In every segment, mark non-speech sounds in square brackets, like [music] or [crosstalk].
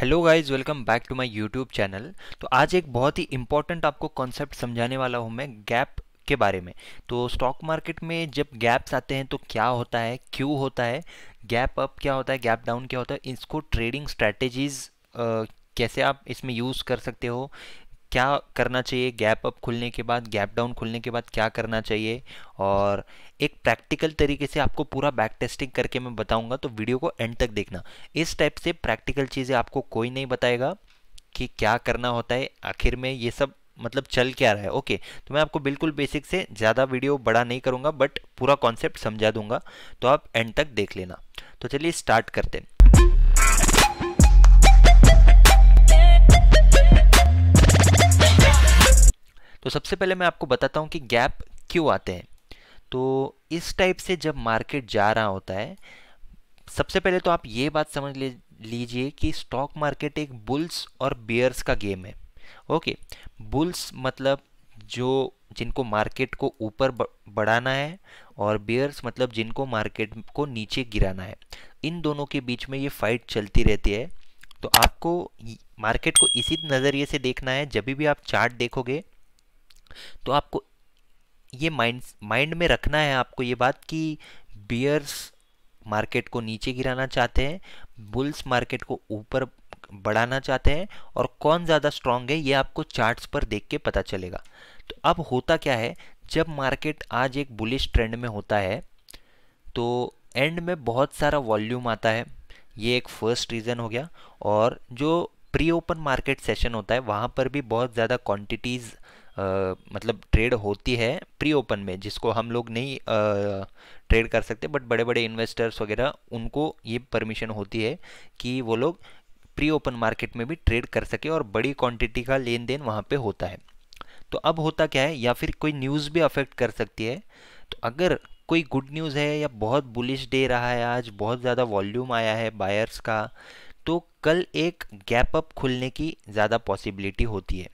hello guys welcome back to my YouTube channel तो आज एक बहुत ही इंपॉर्टेंट आपको कॉन्सेप्ट समझाने वाला हूँ मैं गैप के बारे में तो स्टॉक मार्केट में जब गैप्स आते हैं तो क्या होता है क्यों होता है गैप अप क्या होता है गैप डाउन क्या होता है इसको ट्रेडिंग स्ट्रैटेजीज़ कैसे आप इसमें यूज़ कर सकते हो क्या करना चाहिए गैप अप खुलने के बाद गैप डाउन खुलने के बाद क्या करना चाहिए और एक प्रैक्टिकल तरीके से आपको पूरा बैक टेस्टिंग करके मैं बताऊंगा तो वीडियो को एंड तक देखना इस टाइप से प्रैक्टिकल चीज़ें आपको कोई नहीं बताएगा कि क्या करना होता है आखिर में ये सब मतलब चल क्या रहा है ओके तो मैं आपको बिल्कुल बेसिक से ज़्यादा वीडियो बड़ा नहीं करूँगा बट पूरा कॉन्सेप्ट समझा दूंगा तो आप एंड तक देख लेना तो चलिए स्टार्ट करते हैं तो सबसे पहले मैं आपको बताता हूँ कि गैप क्यों आते हैं तो इस टाइप से जब मार्केट जा रहा होता है सबसे पहले तो आप ये बात समझ ले लीजिए कि स्टॉक मार्केट एक बुल्स और बियर्स का गेम है ओके बुल्स मतलब जो जिनको मार्केट को ऊपर बढ़ाना है और बियर्स मतलब जिनको मार्केट को नीचे गिराना है इन दोनों के बीच में ये फाइट चलती रहती है तो आपको मार्केट को इसी नज़रिए से देखना है जब भी आप चार्ट देखोगे तो आपको ये माइंड माइंड में रखना है आपको ये बात कि बियर्स मार्केट को नीचे गिराना चाहते हैं बुल्स मार्केट को ऊपर बढ़ाना चाहते हैं और कौन ज़्यादा स्ट्रांग है ये आपको चार्ट्स पर देख के पता चलेगा तो अब होता क्या है जब मार्केट आज एक बुलिश ट्रेंड में होता है तो एंड में बहुत सारा वॉल्यूम आता है ये एक फर्स्ट रीज़न हो गया और जो प्री ओपन मार्केट सेशन होता है वहाँ पर भी बहुत ज़्यादा क्वांटिटीज़ आ, मतलब ट्रेड होती है प्री ओपन में जिसको हम लोग नहीं आ, ट्रेड कर सकते बट बड़े बड़े इन्वेस्टर्स वगैरह उनको ये परमिशन होती है कि वो लोग प्री ओपन मार्केट में भी ट्रेड कर सके और बड़ी क्वांटिटी का लेन देन वहाँ पे होता है तो अब होता क्या है या फिर कोई न्यूज़ भी अफेक्ट कर सकती है तो अगर कोई गुड न्यूज़ है या बहुत बुलिश डे रहा है आज बहुत ज़्यादा वॉल्यूम आया है बायर्स का तो कल एक गैप अप खुलने की ज़्यादा पॉसिबिलिटी होती है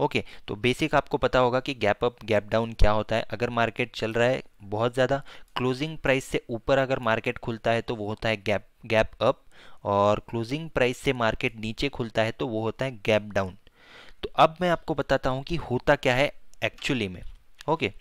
ओके तो बेसिक आपको पता होगा कि गैप अप गैप डाउन क्या होता है अगर मार्केट चल रहा है बहुत ज़्यादा क्लोजिंग प्राइस से ऊपर अगर मार्केट खुलता है तो वो होता है गैप गैप अप और क्लोजिंग प्राइस से मार्केट नीचे खुलता है तो वो होता है गैप डाउन तो अब मैं आपको बताता हूँ कि होता क्या है एक्चुअली में ओके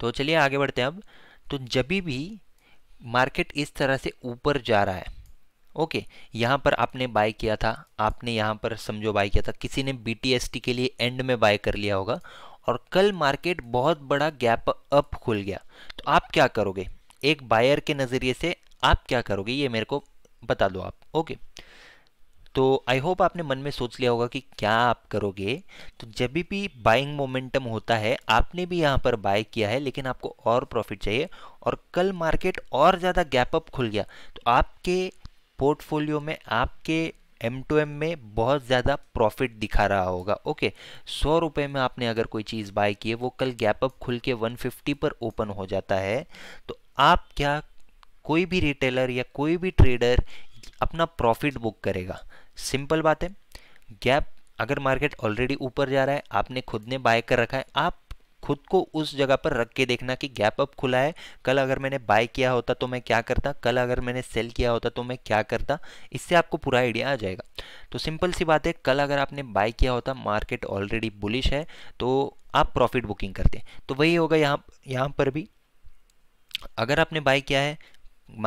तो चलिए आगे बढ़ते हैं अब तो जब भी मार्केट इस तरह से ऊपर जा रहा है ओके यहाँ पर आपने बाय किया था आपने यहाँ पर समझो बाय किया था किसी ने बी के लिए एंड में बाय कर लिया होगा और कल मार्केट बहुत बड़ा गैप अप खुल गया तो आप क्या करोगे एक बायर के नज़रिए से आप क्या करोगे ये मेरे को बता दो आप ओके तो आई होप आपने मन में सोच लिया होगा कि क्या आप करोगे तो जब भी बाइंग मोमेंटम होता है आपने भी यहाँ पर बाय किया है लेकिन आपको और प्रॉफिट चाहिए और कल मार्केट और ज़्यादा गैप अप खुल गया तो आपके पोर्टफोलियो में आपके एम टू एम में बहुत ज़्यादा प्रॉफिट दिखा रहा होगा ओके सौ रुपये में आपने अगर कोई चीज़ बाय की है वो कल गैप अप खुल के वन फिफ्टी पर ओपन हो जाता है तो आप क्या कोई भी रिटेलर या कोई भी ट्रेडर अपना प्रॉफिट बुक करेगा सिंपल बात है गैप अगर मार्केट ऑलरेडी ऊपर जा रहा है आपने खुद ने बाय कर रखा है आप खुद को उस जगह पर रख के देखना कि गैप अप खुला है कल अगर मैंने बाय किया होता तो मैं क्या करता कल अगर मैंने सेल किया होता तो मैं क्या करता इससे आपको पूरा आइडिया आ जाएगा तो सिंपल सी बात है कल अगर आपने बाय किया होता मार्केट ऑलरेडी बुलिश है तो आप प्रॉफिट बुकिंग करते तो वही होगा यहाँ यहाँ पर भी अगर आपने बाय किया है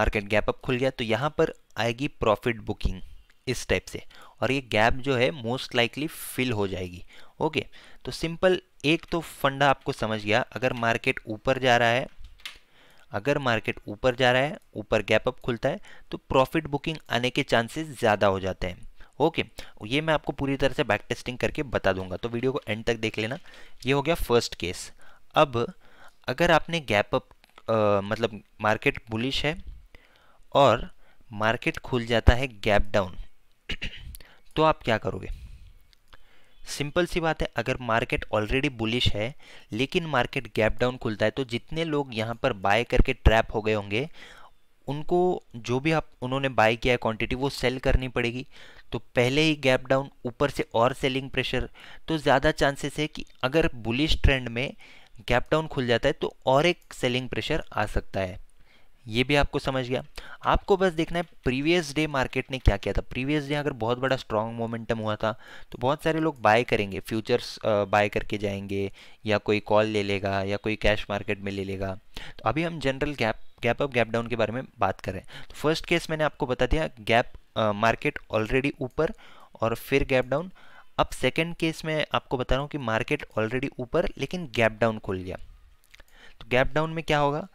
मार्केट गैप अप खुल गया तो यहाँ पर आएगी प्रॉफिट बुकिंग इस टाइप से और ये गैप जो है मोस्ट लाइकली फिल हो जाएगी ओके तो सिंपल एक तो फंडा आपको समझ गया अगर मार्केट ऊपर जा रहा है अगर मार्केट ऊपर जा रहा है ऊपर गैप अप खुलता है तो प्रॉफिट बुकिंग आने के चांसेस ज़्यादा हो जाते हैं ओके ये मैं आपको पूरी तरह से बैक टेस्टिंग करके बता दूंगा तो वीडियो को एंड तक देख लेना ये हो गया फर्स्ट केस अब अगर आपने गैप अप आ, मतलब मार्केट बुलिश है और मार्केट खुल जाता है गैप डाउन तो आप क्या करोगे सिंपल सी बात है अगर मार्केट ऑलरेडी बुलिश है लेकिन मार्केट गैप डाउन खुलता है तो जितने लोग यहाँ पर बाय करके ट्रैप हो गए होंगे उनको जो भी आप उन्होंने बाय किया है क्वांटिटी वो सेल करनी पड़ेगी तो पहले ही गैप डाउन ऊपर से और सेलिंग प्रेशर तो ज़्यादा चांसेस है कि अगर बुलिश ट्रेंड में गैप डाउन खुल जाता है तो और एक सेलिंग प्रेशर आ सकता है ये भी आपको समझ गया आपको बस देखना है प्रीवियस डे मार्केट ने क्या किया था प्रीवियस डे अगर बहुत बड़ा स्ट्रांग मोमेंटम हुआ था तो बहुत सारे लोग बाय करेंगे फ्यूचर्स बाय करके जाएंगे या कोई कॉल ले लेगा या कोई कैश मार्केट में ले लेगा तो अभी हम general gap gap up gap down के बारे में बात करें तो फर्स्ट केस मैंने आपको बता दिया गैप मार्केट ऑलरेडी ऊपर और फिर गैप डाउन अब सेकेंड केस में आपको बता रहा हूँ कि मार्केट ऑलरेडी ऊपर लेकिन गैप डाउन खुल गया तो गैप डाउन में क्या होगा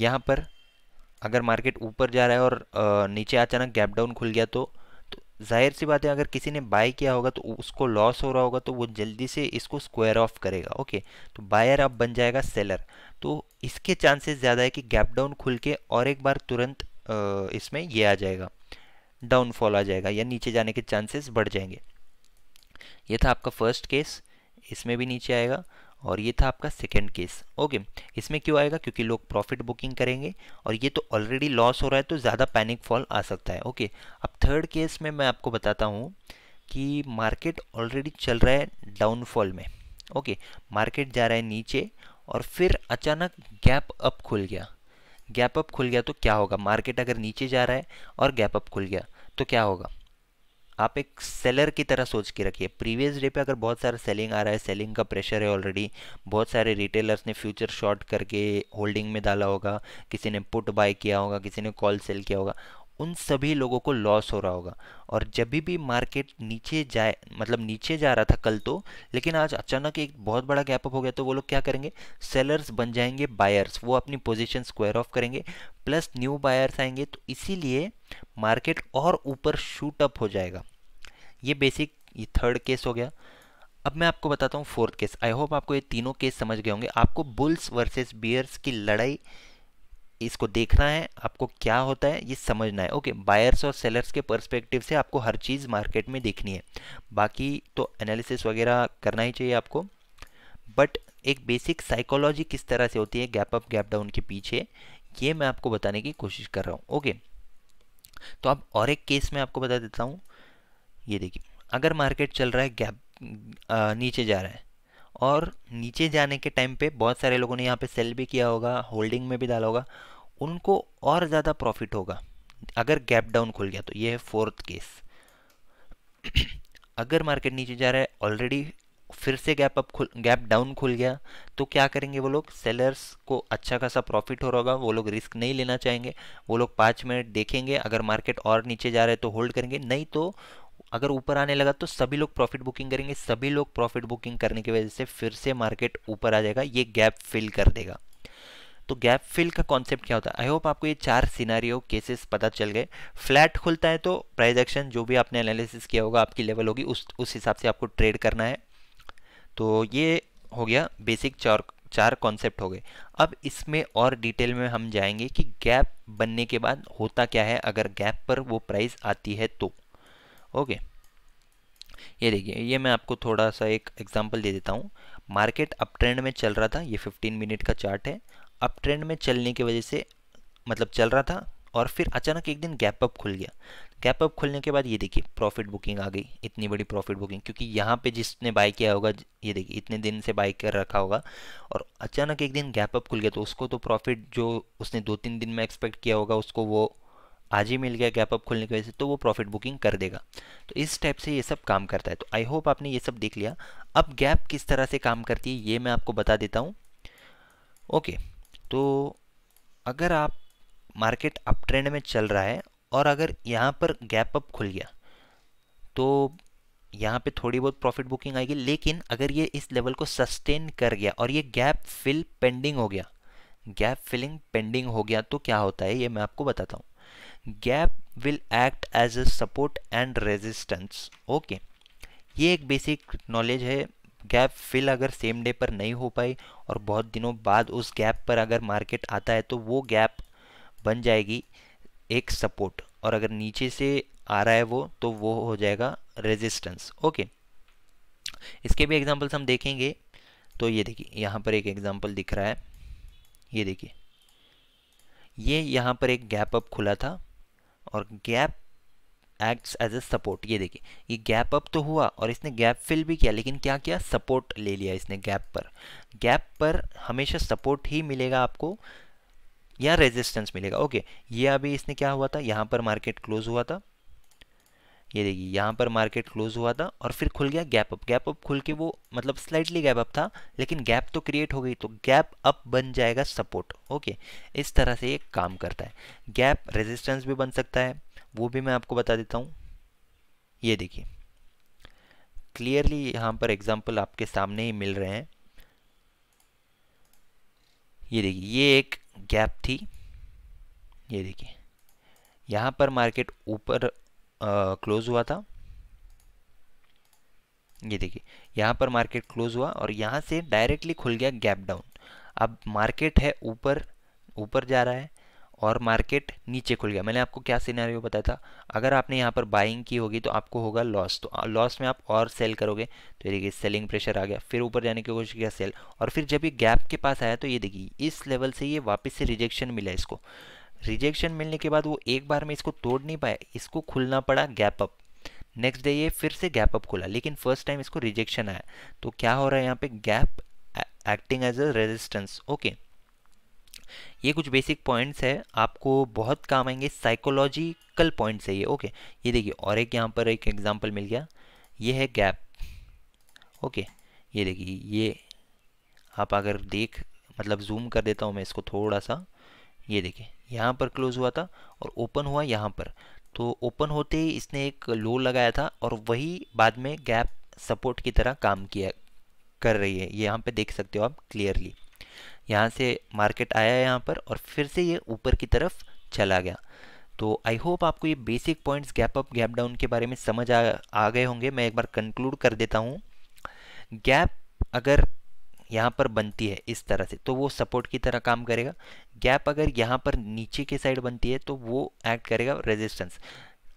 यहाँ पर अगर मार्केट ऊपर जा रहा है और नीचे अचानक गैप डाउन खुल गया तो तो जाहिर सी बात है अगर किसी ने बाय किया होगा तो उसको लॉस हो रहा होगा तो वो जल्दी से इसको स्क्वायर ऑफ करेगा ओके तो बायर अब बन जाएगा सेलर तो इसके चांसेस ज़्यादा है कि गैप डाउन खुल के और एक बार तुरंत इसमें ये आ जाएगा डाउनफॉल आ जाएगा या नीचे जाने के चांसेस बढ़ जाएंगे ये था आपका फर्स्ट केस इसमें भी नीचे आएगा और ये था आपका सेकेंड केस ओके इसमें क्यों आएगा क्योंकि लोग प्रॉफिट बुकिंग करेंगे और ये तो ऑलरेडी लॉस हो रहा है तो ज़्यादा पैनिक फॉल आ सकता है ओके अब थर्ड केस में मैं आपको बताता हूँ कि मार्केट ऑलरेडी चल रहा है डाउनफॉल में ओके मार्केट जा रहा है नीचे और फिर अचानक गैप अप खुल गया गैप अप खुल गया तो क्या होगा मार्केट अगर नीचे जा रहा है और गैप अप खुल गया तो क्या होगा आप एक सेलर की तरह सोच के रखिए प्रीवियस डे पे अगर बहुत सारा सेलिंग आ रहा है सेलिंग का प्रेशर है ऑलरेडी बहुत सारे रिटेलर्स ने फ्यूचर शॉर्ट करके होल्डिंग में डाला होगा किसी ने पुट बाय किया होगा किसी ने कॉल सेल किया होगा उन सभी लोगों को लॉस हो रहा होगा और जब भी मार्केट नीचे जाए मतलब नीचे जा रहा था कल तो लेकिन आज अचानक एक बहुत बड़ा गैप अप हो गया तो वो लोग क्या करेंगे सेलर्स बन जाएंगे बायर्स वो अपनी पोजीशन स्क्वायर ऑफ करेंगे प्लस न्यू बायर्स आएंगे तो इसीलिए मार्केट और ऊपर शूट अप हो जाएगा ये बेसिक ये थर्ड केस हो गया अब मैं आपको बताता हूँ फोर्थ केस आई होप आपको ये तीनों केस समझ गए होंगे आपको बुल्स वर्सेस बियर्स की लड़ाई इसको देखना है आपको क्या होता है ये समझना है ओके बायर्स और सेलर्स के पर्सपेक्टिव से आपको हर चीज़ मार्केट में देखनी है बाकी तो एनालिसिस वगैरह करना ही चाहिए आपको बट एक बेसिक साइकोलॉजी किस तरह से होती है गैप अप गैप डाउन के पीछे ये मैं आपको बताने की कोशिश कर रहा हूँ ओके तो अब और एक केस में आपको बता देता हूँ ये देखिए अगर मार्केट चल रहा है गैप नीचे जा रहा है और नीचे जाने के टाइम पे बहुत सारे लोगों ने यहाँ पे सेल भी किया होगा होल्डिंग में भी डाला होगा उनको और ज़्यादा प्रॉफिट होगा अगर गैप डाउन खुल गया तो ये है फोर्थ केस [clears throat] अगर मार्केट नीचे जा रहा है ऑलरेडी फिर से गैप अप खुल गैप डाउन खुल गया तो क्या करेंगे वो लोग सेलर्स को अच्छा खासा प्रॉफिट हो रहा होगा वो लोग रिस्क नहीं लेना चाहेंगे वो लोग पाँच मिनट देखेंगे अगर मार्केट और नीचे जा रहा है तो होल्ड करेंगे नहीं तो अगर ऊपर आने लगा तो सभी लोग प्रॉफिट बुकिंग करेंगे सभी लोग प्रॉफिट बुकिंग करने की वजह से फिर से मार्केट ऊपर आ जाएगा ये गैप फिल कर देगा तो गैप फिल का कॉन्सेप्ट क्या होता है आई होप आपको ये चार सिनारियो केसेस पता चल गए फ्लैट खुलता है तो प्राइस एक्शन जो भी आपने एनालिसिस किया होगा आपकी लेवल होगी उस उस हिसाब से आपको ट्रेड करना है तो ये हो गया बेसिक चार चार कॉन्सेप्ट हो गए अब इसमें और डिटेल में हम जाएंगे कि गैप बनने के बाद होता क्या है अगर गैप पर वो प्राइस आती है तो ओके ये देखिए ये मैं आपको थोड़ा सा एक एग्जांपल दे देता हूँ मार्केट अप ट्रेंड में चल रहा था ये 15 मिनट का चार्ट है अप ट्रेंड में चलने की वजह से मतलब चल रहा था और फिर अचानक एक दिन गैप अप खुल गया गैप अप खुलने के बाद ये देखिए प्रॉफिट बुकिंग आ गई इतनी बड़ी प्रॉफिट बुकिंग क्योंकि यहाँ पे जिसने बाय किया होगा ये देखिए इतने दिन से बाय कर रखा होगा और अचानक एक दिन गैप अप खुल गया तो उसको तो प्रॉफिट जो उसने दो तीन दिन में एक्सपेक्ट किया होगा उसको वो आज ही मिल गया गैप अप खुलने की वजह से तो वो प्रॉफिट बुकिंग कर देगा तो इस टाइप से ये सब काम करता है तो आई होप आपने ये सब देख लिया अब गैप किस तरह से काम करती है ये मैं आपको बता देता हूँ ओके तो अगर आप मार्केट अप ट्रेंड में चल रहा है और अगर यहाँ पर गैप अप खुल गया तो यहाँ पे थोड़ी बहुत प्रॉफिट बुकिंग आएगी लेकिन अगर ये इस लेवल को सस्टेन कर गया और ये गैप फिल पेंडिंग हो गया गैप फिलिंग पेंडिंग हो गया तो क्या होता है ये मैं आपको बताता हूँ gap will act as a support and resistance okay ये एक बेसिक नॉलेज है गैप फिल अगर सेम डे पर नहीं हो पाई और बहुत दिनों बाद उस गैप पर अगर मार्केट आता है तो वो गैप बन जाएगी एक सपोर्ट और अगर नीचे से आ रहा है वो तो वो हो जाएगा रेजिस्टेंस ओके इसके भी एग्जांपल्स हम देखेंगे तो ये देखिए यहाँ पर एक एग्जांपल दिख रहा है ये देखिए ये यहाँ पर एक गैप अप खुला था और gap acts as a support ये देखिए ये गैप अप तो हुआ और इसने गैप फिल भी किया लेकिन क्या किया सपोर्ट ले लिया इसने गैप पर गैप पर हमेशा सपोर्ट ही मिलेगा आपको या रेजिस्टेंस मिलेगा ओके ये अभी इसने क्या हुआ था यहाँ पर मार्केट क्लोज हुआ था ये देखिए यहाँ पर मार्केट क्लोज हुआ था और फिर खुल गया गैप अप गैप अप खुल के वो मतलब स्लाइटली गैप अप था लेकिन गैप तो क्रिएट हो गई तो गैप अप बन जाएगा सपोर्ट ओके इस तरह से ये काम करता है गैप रेजिस्टेंस भी बन सकता है वो भी मैं आपको बता देता हूँ ये देखिए क्लियरली यहाँ पर एग्जाम्पल आपके सामने ही मिल रहे हैं ये देखिए ये एक गैप थी ये देखिए यहाँ पर मार्केट ऊपर क्लोज़ हुआ था ये देखिए यहाँ पर मार्केट क्लोज़ हुआ और यहाँ से डायरेक्टली खुल गया गैप डाउन अब मार्केट है ऊपर ऊपर जा रहा है और मार्केट नीचे खुल गया मैंने आपको क्या सिनेरियो बताया था अगर आपने यहाँ पर बाइंग की होगी तो आपको होगा लॉस तो लॉस में आप और सेल करोगे तो ये देखिए सेलिंग प्रेशर आ गया फिर ऊपर जाने की कोशिश किया सेल और फिर जब ये गैप के पास आया तो ये देखिए इस लेवल से ये वापस से रिजेक्शन मिला इसको रिजेक्शन मिलने के बाद वो एक बार में इसको तोड़ नहीं पाया इसको खुलना पड़ा गैप अप नेक्स्ट डे ये फिर से गैप अप खुला लेकिन फर्स्ट टाइम इसको रिजेक्शन आया तो क्या हो रहा है यहाँ पे gap acting as a resistance okay ये कुछ बेसिक पॉइंट्स है आपको बहुत काम आएंगे साइकोलॉजिकल पॉइंट्स है ये ओके ये देखिए और एक यहाँ पर एक एग्जाम्पल मिल गया ये है गैप ओके ये देखिए ये आप अगर देख मतलब जूम कर देता हूँ मैं इसको थोड़ा सा ये देखें यहाँ पर क्लोज़ हुआ था और ओपन हुआ यहाँ पर तो ओपन होते ही इसने एक लो लगाया था और वही बाद में गैप सपोर्ट की तरह काम किया कर रही है ये यहाँ पे देख सकते हो आप क्लियरली यहाँ से मार्केट आया है यहाँ पर और फिर से ये ऊपर की तरफ चला गया तो आई होप आपको ये basic points gap up gap down के बारे में समझ आ, आ गए होंगे मैं एक बार कंक्लूड कर देता हूँ गैप अगर यहाँ पर बनती है इस तरह से तो वो सपोर्ट की तरह काम करेगा गैप अगर यहाँ पर नीचे के साइड बनती है तो वो एक्ट करेगा रेजिस्टेंस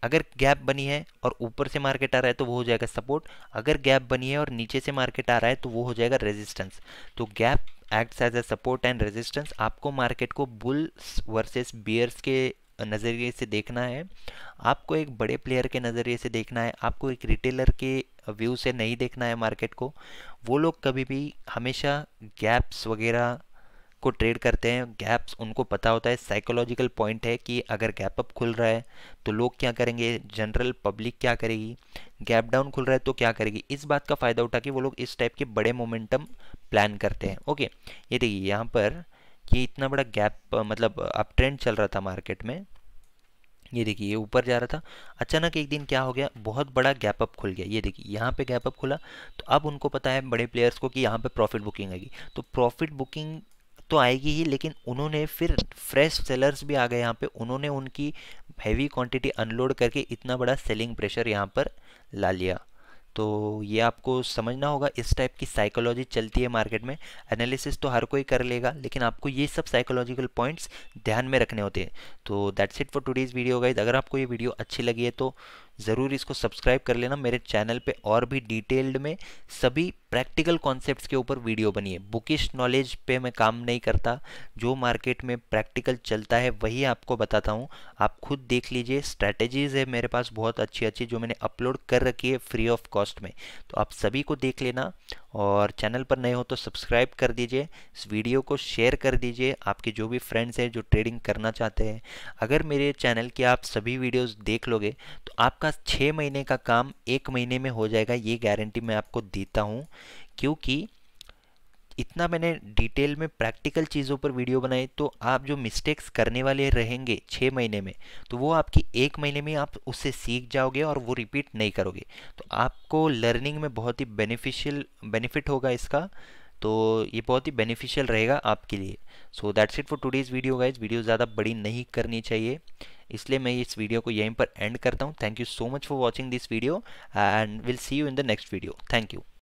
अगर गैप बनी है और ऊपर से मार्केट आ रहा है तो वो हो जाएगा सपोर्ट अगर गैप बनी है और नीचे से मार्केट आ रहा है तो वो हो जाएगा रेजिस्टेंस तो gap acts as a support and resistance आपको मार्केट को बुल्स वर्सेस बियर्स के नज़रिए से देखना है आपको एक बड़े प्लेयर के नज़रिए से देखना है आपको एक रिटेलर के व्यू से नहीं देखना है मार्केट को वो लोग कभी भी हमेशा गैप्स वगैरह को ट्रेड करते हैं गैप्स उनको पता होता है साइकोलॉजिकल पॉइंट है कि अगर गैप अप खुल रहा है तो लोग क्या करेंगे जनरल पब्लिक क्या करेगी गैप डाउन खुल रहा है तो क्या करेगी इस बात का फ़ायदा उठा के वो लोग इस टाइप के बड़े मोमेंटम प्लान करते हैं ओके ये देखिए यहाँ पर ये इतना बड़ा गैप मतलब अप ट्रेंड चल रहा था मार्केट में ये देखिए ये ऊपर जा रहा था अचानक एक दिन क्या हो गया बहुत बड़ा गैप अप खुल गया ये देखिए यहाँ पे गैप अप खुला तो अब उनको पता है बड़े प्लेयर्स को कि यहाँ पे प्रॉफिट बुकिंग आएगी तो प्रॉफिट बुकिंग तो आएगी ही लेकिन उन्होंने फिर फ्रेश सेलर्स भी आ गए यहाँ पे उन्होंने उनकी हैवी क्वांटिटी अनलोड करके इतना बड़ा सेलिंग प्रेशर यहाँ पर ला लिया तो ये आपको समझना होगा इस टाइप की साइकोलॉजी चलती है मार्केट में एनालिसिस तो हर कोई कर लेगा लेकिन आपको ये सब साइकोलॉजिकल पॉइंट्स ध्यान में रखने होते हैं तो that's it for today's video guys अगर आपको ये वीडियो अच्छी लगी है तो ज़रूर इसको सब्सक्राइब कर लेना मेरे चैनल पे और भी डिटेल्ड में सभी प्रैक्टिकल कॉन्सेप्ट्स के ऊपर वीडियो बनिए बुकिश नॉलेज पे मैं काम नहीं करता जो मार्केट में प्रैक्टिकल चलता है वही आपको बताता हूँ आप खुद देख लीजिए स्ट्रैटेजीज़ है मेरे पास बहुत अच्छी अच्छी जो मैंने अपलोड कर रखी है फ्री ऑफ कॉस्ट में तो आप सभी को देख लेना और चैनल पर नए हो तो सब्सक्राइब कर दीजिए इस वीडियो को शेयर कर दीजिए आपके जो भी फ्रेंड्स हैं जो ट्रेडिंग करना चाहते हैं अगर मेरे चैनल की आप सभी वीडियोज़ देख लोगे तो आपका आपका छः महीने का काम एक महीने में हो जाएगा ये गारंटी मैं आपको देता हूँ क्योंकि इतना मैंने डिटेल में प्रैक्टिकल चीज़ों पर वीडियो बनाए तो आप जो मिस्टेक्स करने वाले रहेंगे छः महीने में तो वो आपकी एक महीने में आप उससे सीख जाओगे और वो रिपीट नहीं करोगे तो आपको लर्निंग में बहुत ही बेनिफिशियल बेनिफिट होगा इसका तो ये बहुत ही बेनिफिशियल रहेगा आपके लिए so that's it for today's video guys video ज़्यादा बड़ी नहीं करनी चाहिए इसलिए मैं इस वीडियो को यहीं पर एंड करता हूँ thank you so much for watching this video and will see you in the next video thank you